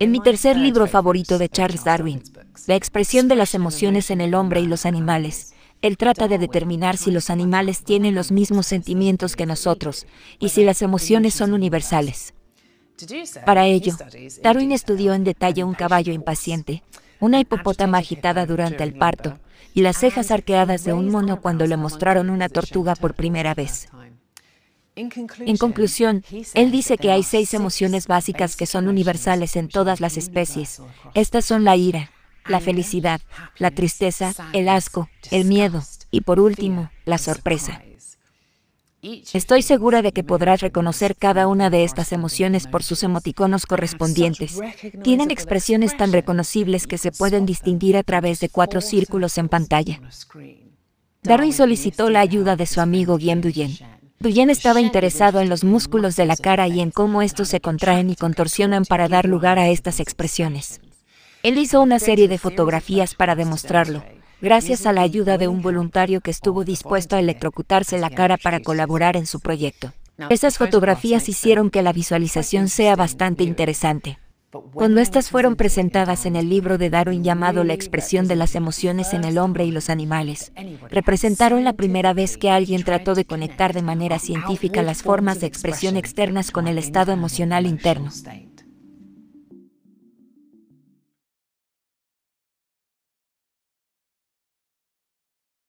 En mi tercer libro favorito de Charles Darwin, La expresión de las emociones en el hombre y los animales, él trata de determinar si los animales tienen los mismos sentimientos que nosotros y si las emociones son universales. Para ello, Darwin estudió en detalle un caballo impaciente, una hipopótama agitada durante el parto y las cejas arqueadas de un mono cuando le mostraron una tortuga por primera vez. En conclusión, él dice que hay seis emociones básicas que son universales en todas las especies. Estas son la ira, la felicidad, la tristeza, el asco, el miedo y por último, la sorpresa. Estoy segura de que podrás reconocer cada una de estas emociones por sus emoticonos correspondientes. Tienen expresiones tan reconocibles que se pueden distinguir a través de cuatro círculos en pantalla. Darwin solicitó la ayuda de su amigo Guillaume Duyen, Duyen estaba interesado en los músculos de la cara y en cómo estos se contraen y contorsionan para dar lugar a estas expresiones. Él hizo una serie de fotografías para demostrarlo, gracias a la ayuda de un voluntario que estuvo dispuesto a electrocutarse la cara para colaborar en su proyecto. Esas fotografías hicieron que la visualización sea bastante interesante. Cuando estas fueron presentadas en el libro de Darwin llamado La expresión de las emociones en el hombre y los animales, representaron la primera vez que alguien trató de conectar de manera científica las formas de expresión externas con el estado emocional interno.